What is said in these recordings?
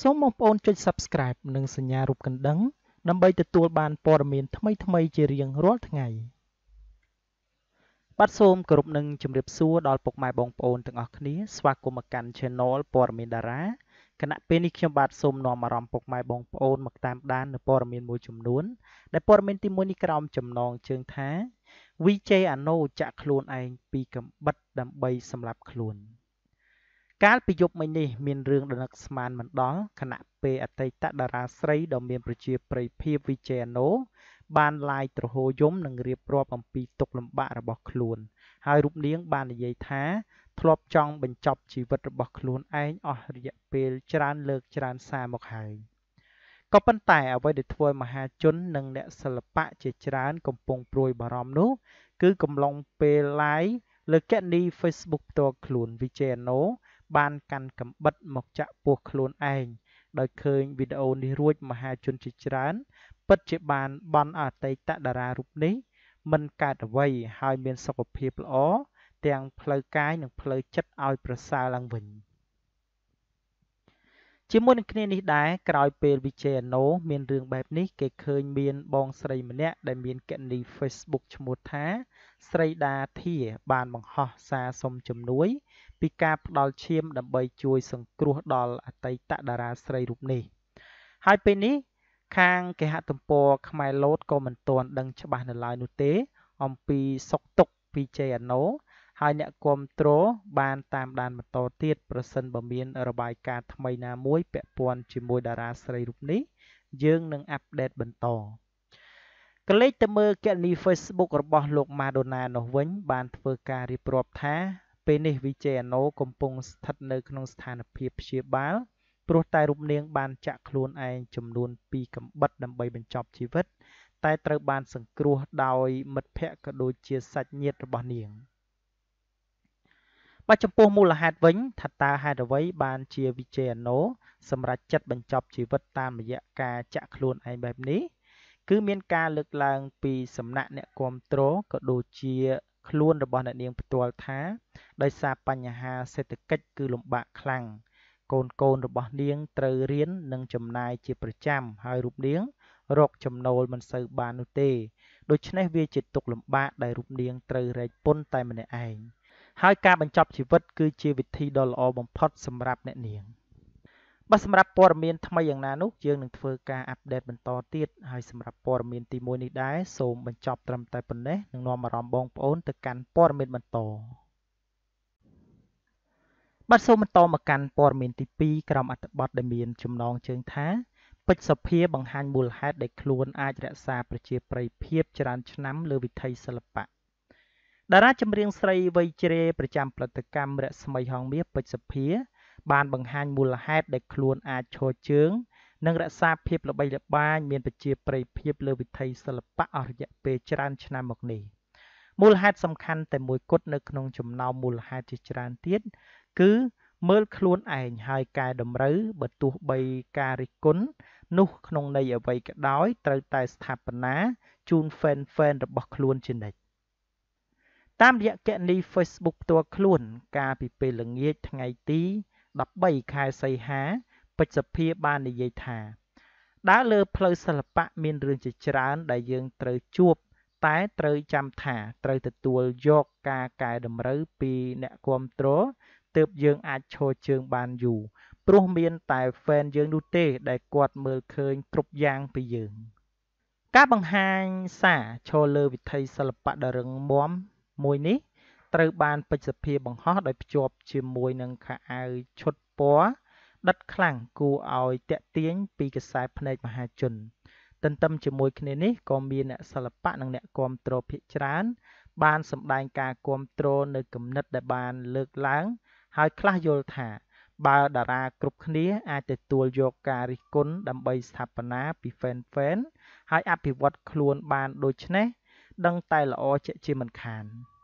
សូមបងប្អូនចុច Subscribe និងសញ្ញារូបកណ្ដឹងដើម្បីទទួលបានព័ត៌មាន ថ្មីៗជារៀងរាល់ថ្ងៃបាទសូមគោរពនឹងជម្រាបសួរដល់ពុកម៉ែបងប្អូនទាំងអស់គ្នាស្វាគមន៍មកកាន់ Channel ព័ត៌មានតារាគណៈពេលនេះខ្ញុំបាទសូមនាំអារម្មណ៍ពុកម៉ែបងប្អូន មកតាមដាននៅព័ត៌មានមួយចំនួនដែលព័ត៌មានទី1នេះក្រោមចំណងជើងថា VJ Ano ចាក់ខ្លួនឯងពីកំបិតដើម្បី សម្លាប់ខ្លួន។កាលពីយប់មិញនេះមានរឿងដណឹកស្មានមិនដល់ខណៈពេលអតីតតារាស្រីដ៏មានប្រជាប្រិយភាពវិជ័យអណូបានឡាយទ្រហោយំនិងរៀបរាប់អំពីទុក្ខលំបាករបស់ខ្លួនហើយរូបនាងបាននិយាយថាធ្លាប់ចង់បញ្ចប់ជីវិតរបស់ខ្លួនឯងអស់រយៈពេលច្រើនលើកច្រើនសារមកហើយក៏ប៉ុន្តែអ្វីដែលធ្វើឲ្យមហាជននិងអ្នកសិល្បៈជាច្រើនកំពុងព្រួយបារម្ភនោះ គឺកំឡុងពេលឡាយលើកណី Facebook ផ្ទាល់ខ្លួនវិជ័យអណូបានកាន់កាំបិតមកចាក់ពោះខ្លួនឯងដោយឃើញវីដេអូនេះរួចមហាជនជាច្រើនពិតជាបានបន់អតីតតារារូបនេះមិនកើតអ្វីហើយមានសុខភាពល្អទាំងផ្លូវកាយនិង ផ្លូវចិត្តឲ្យ ប្រសើរឡើងវិញជាមួយនឹងគ្នានេះដែរក្រោយពេលវិជ័យអណូមានរឿងបែបនេះគេឃើញមានបងស្រីម្នាក់ដែលមានកណី Facebook ឈ្មោះថា ស្រីដាធា បានបង្ហោះសារសុំជំនួយពីការផ្ដល់ឈាមដើម្បីជួយសង្គ្រោះដល់អតីតតារាស្រីរូបនេះ ហើយពេលនេះ ខាងគេហទំព័រខ្មែរលោតក៏មិនទាន់ដឹងច្បាស់នៅឡើយនោះទេ អំពីសុកទុកពីជ័យអណូហើយអ្នកគ្រប់គ្រងបានតាមដានបន្តទៀតប្រសិនបើមានរបាយការណ៍ថ្មីណាមួយពាក់ព័ន្ធជាមួយតារាស្រីរូបនេះយើងនឹងអាប់ដេតបន្តក្លេកទៅមើលគណនី Facebook របស់លោក Madonna នោះវិញ បានធ្វើការរៀបរាប់ថាពេលនេះវិជ័យអណូកំពុងស្ថិតនៅក្នុងស្ថានភាពព្យាបាលព្រោះតែរូបនាងបានចាក់ខ្លួនឯងចំនួន2កំបិតដើម្បីបញ្ចប់ជីវិត តែត្រូវបានសង្គ្រោះដោយមិត្តភ័ក្តិក៏ដូចជាសាច់ញាតិរបស់នាងបើចំពោះមូលហេតុវិញថាតើហេតុអ្វីបានជាវិជ័យអណូសម្រាប់ចិត្តបញ្ចប់ជីវិតតាមរយៈការចាក់ខ្លួនឯងបែបនេះ គឺមានការលើកឡើងពីសំណាក់អ្នកគាំទ្រក៏ដូចជាខ្លួនរបស់អ្នកនាងផ្ទាល់ថាដោយសារបញ្ហាសេដ្ឋកិច្ចគឺលំបាកខ្លាំងកូនកូនរបស់នាងត្រូវរៀននិងចំណាយជាប្រចាំហើយរូបនាងរកចំណូលមិនសូវបាននោះទេដូច្នេះវាជាទុកលំបាកដែលរូបនាងត្រូវរែកពុនតែម្នាក់ឯងហើយការបញ្ចប់ជីវិតគឺជាវិធីដ៏ល្អបំផុតសម្រាប់អ្នកនាង។បើសម្រាប់ព័ត៌មានថ្មីយ៉ាងណានោះយើងនឹងធ្វើការអាប់ដេតបន្តទៀតហើយសម្រាប់ព័ត៌មានទី1នេះដែរសូមបញ្ចប់ត្រឹមតែប៉ុណ្ណេះនឹងនាំអារម្មណ៍បងប្អូនទៅកាន់ព័ត៌មានបន្តបាទសូមបន្តមកកាន់ព័ត៌មានទី2ក្រុមអត្ថបទដែលមានចំណងជើងថាពេជ្រសភាបង្ហាញមូលហេតុដែលខ្លួន អាចរក្សាប្រជា ប្រិយភាពច្រើនឆ្នាំលើវិថីសិល្បៈតារា ចម្រៀងស្រីវ័យជ្រេប្រចាំផលិតកម្មរស្មីហងមាសពេជ្រសភាបានបង្ហាញមូលហេតុដែលខ្លួនអាចឈរជើង និងរក្សាភាពល្បីល្បាញមានប្រជាប្រិយភាព លើវិថីសិល្បៈអស់រយៈពេលច្រើន ឆ្នាំមកនេះមូលហេតុសំខាន់តែមួយគត់នៅក្នុងចំណោមមូលហេតុជាច្រើនទៀតគឺមើលខ្លួនឯងហើយកែតម្រូវបើទោះបីការរិះគន់នោះក្នុងន័យអ្វីក៏ដោយត្រូវតែស្ថាបនាជូន fan fan របស់ខ្លួនជានិច្ចតាមរយៈគណនី Facebook ផ្ទាល់ខ្លួនកាលពីពេលល្ងាចថ្ងៃទី13ខែសីហាពេជ្រសភាបាននិយាយថា ដើរលើផ្លូវសិល្បៈមានរឿងជាច្រើន ដែលយើងត្រូវជួបតែត្រូវចាំថាត្រូវទទួលយកការកែតម្រូវពីអ្នកគ្រប់គ្រងទើបយើងអាចឈរជើងបានយូរព្រោះមានតែ fan យើងនោះទេ ដែលគាត់មើលឃើញគ្រប់យ៉ាងពីយើង ការបង្ហាញសារឈរលើវិថីសិល្បៈដ៏រឹងមាំមួយនេះត្រូវបានពេជ្រសភាបង្ហោះដោយភ្ជាប់ជាមួយនឹងខោអាវឈុតពណ៌ដិតខ្លាំងគួរឲ្យទាក់ទាញពីខ្សែភ្នែកមហាជន ទន្ទឹមជាមួយគ្នានេះក៏មានអ្នកសិល្បៈនិងអ្នកគាំទ្រភាគច្រើន បានសម្ដែងការគាំទ្រនៅគំនិតដែលបានលើកឡើង ហើយខ្លះយល់ថា បើតារាគ្រប់គ្នាអាចទទួលយកការរិះគន់ដើម្បីស្ថាបនាពី fan fan ហើយអភិវឌ្ឍខ្លួនបានដូចនេះដឹង តែល្អជាជាមិនខាន។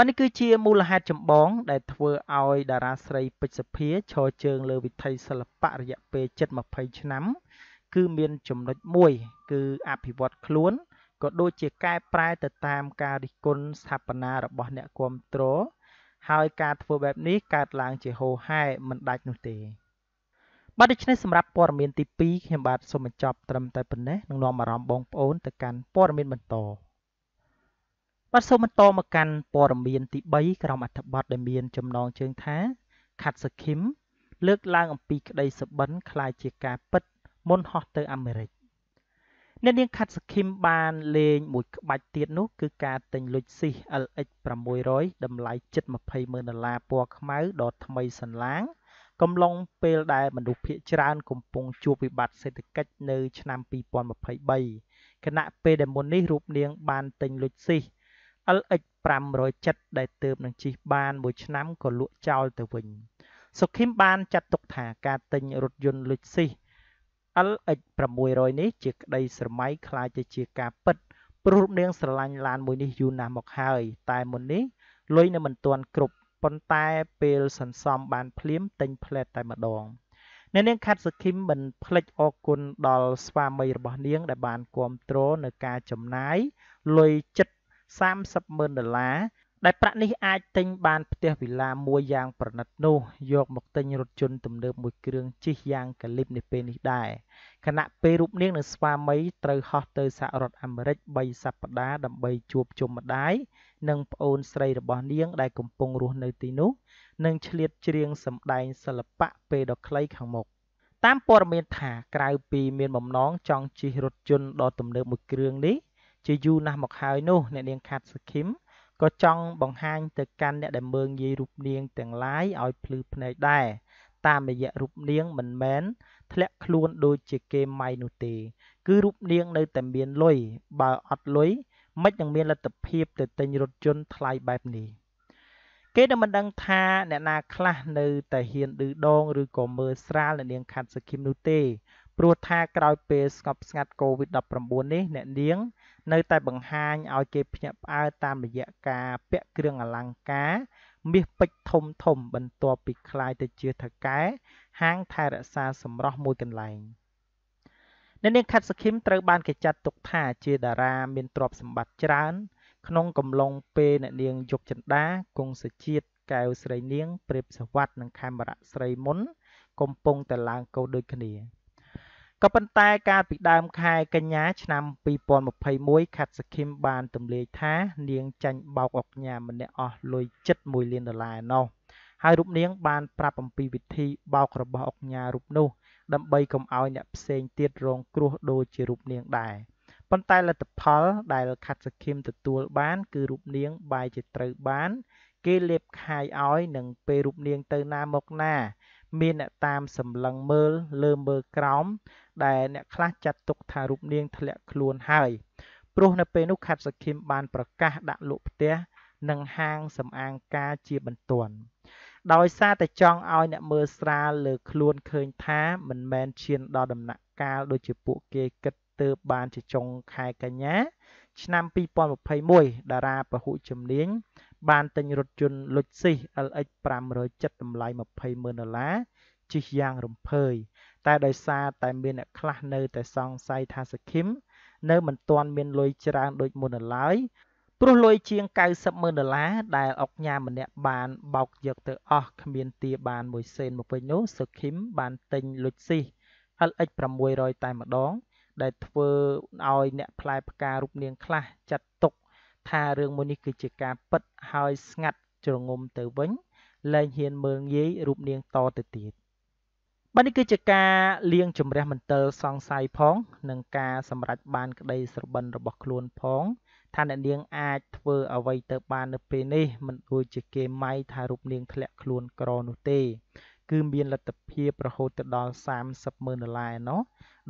បាទនេះគឺជាមូលហេតុចម្បង ដែលធ្វើឲ្យតារាស្រីពេជ្រសុភាឈរជើង លើវិថីសិល្បៈរយៈពេលជិត20ឆ្នាំ គឺមានចំណុចមួយ គឺអភិវឌ្ឍខ្លួនក៏ដូចជាកែប្រែទៅតាម ការរិះគន់ស្ថាបនារបស់អ្នកគ្រប់គ្រងហើយការធ្វើបែបនេះកើតឡើងជាហូរហែមិនដាច់នោះទេបាទដូច្នេះសម្រាប់ព័ត៌មានទី2ខ្ញុំបាទសូមបញ្ចប់ត្រឹមតែប៉ុណ្ណេះនឹងនាំអារម្មណ៍បងប្អូនទៅកាន់ព័ត៌មានបន្តបាទសូមបន្តមកកាន់ព័ត៌មានទី3ក្រុមអត្ថបទដែលមាន ចំណងជើងថា ខាត់សខឹមលើកឡើងអំពីក្តីសបិនคล้ายជាការពិតមុនហោះទៅអាមេរិកអ្នកនាងខាត់សខឹមបានលេង មួយក្បាច់ទៀតនោះគឺការទិញលុយស៊ីស LX 600តម្លៃជិត20,000ដុល្លារពណ៌ខ្មៅដ៏ថ្មីសន្លាងកំឡុងពេលដែលមនុស្សភាគច្រើន កំពុងជួបវិបត្តិសេដ្ឋកិច្ចនៅ ឆ្នាំ2023ខណៈពេលដែលមុននេះរូបនាងបានទិញលុយស៊ីស LX 570ដែលទើបនឹងជិះបានមួយឆ្នាំក៏លក់ចោលទៅវិញ សុខឹមបានចាត់ទុកថាការទិញរថយន្តលុចស៊ី LX 600នេះជាក្តីស្រមៃคล้ายទៅជាការពិត ព្រោះនាងស្រឡាញ់ឡានមួយនេះយូរណាស់មកហើយ តែមុននេះលុយនៅមិនទាន់គ្រប់ប៉ុន្តែពេលសន្សំបានភ្លាមទិញផ្លែតតែម្ដងអ្នកនាងខាត់សុខឹមមិនភ្លេចអរគុណដល់ស្វាមីរបស់នាង ដែលបានគាំទ្រនៅការចំណាយលុយចិត្ត30ម៉ឺនដុល្លារដែលប្រាក់នេះអាចទិញបានផ្ទះវិឡាមួយយ៉ាងប្រណិតនោះយក មកទិញរថយន្តទំនើបមួយគ្រឿងជិះយ៉ាងកលិបនៅពេលនេះដែរខណៈពេលរូបនាងនិងស្វាមីត្រូវហោះទៅសហរដ្ឋអាមេរិក3សប្តាហ៍ដើម្បីជួបជុំម្ដាយនិងប្អូនស្រីរបស់នាងដែលកំពុងរស់នៅទីនោះនិងឆ្លៀតច្រៀងសម្ដែងសិល្បៈពេលដ៏ខ្លីខាងមុខតាមព័ត៌មានថាក្រៅពី មានបំណងចង់ជិះរថយន្តដ៏ទំនើបមួយគ្រឿងនេះជាយូរណាស់មកហើយនោះអ្នកនាងខាត់សុខីមក៏ចង់បង្ហាញទៅកាន់អ្នកដែលមើងយាយរូបនាងទាំងឡាយឲ្យភ្លឺភ្នែកដែរតាមរយៈរូបនាងមិនមែនធ្លាក់ខ្លួនដូចជាគេម៉ៃនោះទេគឺរូបនាងនៅតែមានលុយបើអត់លុយមិននឹងមានលទ្ធភាពទៅទិញរថយន្តថ្លៃបែបនេះគេនឹងមិនដឹងថាអ្នកណាខ្លះនៅតែហ៊ានឌឺដងឬក៏មើលស្រាលអ្នកនាងខាត់សុខីមនោះទេព្រោះថាក្រោយពេលស្ងប់ស្ងាត់ COVID-19 នេះអ្នកនាងនៅតែបង្ហាញឲ្យគេភ្ញាក់ផ្អើលតាមរយៈការពាក់គ្រឿងអលង្ការ មាសពេជ្រធំធំបន្ទាប់ពីคลายទៅជាថកែហាងថែរក្សាសម្រស់មួយកន្លែងអ្នកនាងខាត់សខឹមត្រូវបានគេចាត់ទុកថាជាតារាមានទ្រព្យសម្បត្តិច្រើន ក្នុងកំឡុងពេលអ្នកនាងយុគចិន្តាគង់សុជាតិកែវស្រីនាងព្រាបសវັດនិងខេមរៈស្រីមុន កំពុងតែឡើងកោសដូចគ្នាក៏ប៉ុន្តែកាលពីដើមខែកញ្ញាឆ្នាំ2021ខាត់សខឹមបានទម្លាយថា នាងចាញ់បោកអុកញ៉ាម្នាក់អស់លុយចិត្ត1លានដុល្លារណោះហើយរូបនាង បានប្រាប់អំពីវិធីបោករបស់អុកញ៉ារូបនោះ ដើម្បីកុំឲ្យអ្នកផ្សេងទៀតរងគ្រោះដូចជារូបនាងដែរប៉ុន្តែលទ្ធផលដែលខាត់សខឹមទទួលបានគឺរូបនាងបាយជាត្រូវបាន គេលេបខាយឲ្យនឹងពេលរូបនាងទៅណាមកណាមានអ្នកតាមសម្លឹងមើលលើមើលក្រោម ដែលអ្នកខ្លះចាត់ទុកថារូបនាងធ្លាក់ខ្លួនហើយព្រោះនៅពេលនោះខាត់សខឹមបានប្រកាសដាក់លក់ផ្ទះនិងហាងសម្អាងការជាបន្ទាន់ដោយសារតែចង់ឲ្យអ្នកមើលស្រាលលើខ្លួនឃើញថាមិនមែនឈានដល់ដំណាក់កាលដូចជាពួកគេគិតទៅបានជាចុងខែកញ្ញា ឆ្នាំ2021តារាពហុជំនាញបានទិញរថយន្ត Lexus LX 570តម្លៃ200,000ដុល្លារជិះយ៉ាងរំភើយតែដោយសារតែមានអ្នកខ្លះនៅតែសង្ស័យថាសខឹមនៅ មិនទាន់មានលុយច្រើនដូចមុននៅឡើយព្រោះលុយជាង90ម៉ឺនដុល្លារដែលអុកញ៉ាម្នាក់បានបោកយកទៅអស់គ្មានទាបានមួយសេនមកវិញនោះសខឹមបានទិញលុចស៊ីស LX 600តែម្ដង ដែលធ្វើឲ្យអ្នកផ្លែផ្ការូបនាងខ្លះចាត់ទុកថារឿងមួយនេះគឺជាការពិតហើយស្ងាត់ជ្រងំទៅវិញលែងហ៊ានមើលងាយរូបនាងតទៅទៀតបាទនេះគឺជាការលៀងជំរះ មន្ទិលសង្ស័យផង និងការសម្រេចបាន ក្តីស្របិនរបស់ខ្លួនផង ថាអ្នកនាង អាចធ្វើអ្វីទៅបាននៅពេលនេះមិនដូចជាគេម៉ៃថារូបនាងធ្លាក់ខ្លួនក្រនោះទេគឺមានលទ្ធភាពរហូតទៅដល់30ម៉ឺនដុល្លារឯណោះ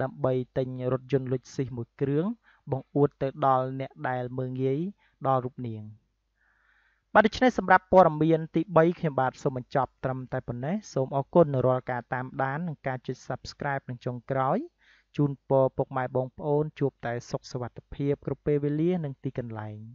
ដើម្បីទិញរថយន្តលុចស៊ីសមួយគ្រឿង បង្អួតទៅដល់អ្នកដែលមើងងាយដល់រូបនាងបាទដូច្នេះសម្រាប់ព័ត៌មាន ទី3ខ្ញុំបាទសូមបញ្ចប់ត្រឹមតែប៉ុណ្ណេះសូមអរគុណរាល់ការតាមដាននិងការចុច Subscribe នឹងចុងក្រោយជូនពរពុកម៉ែបងប្អូនជួបតែសុខសុវត្ថិភាពគ្រប់ពេលវេលានិងទីកន្លែង។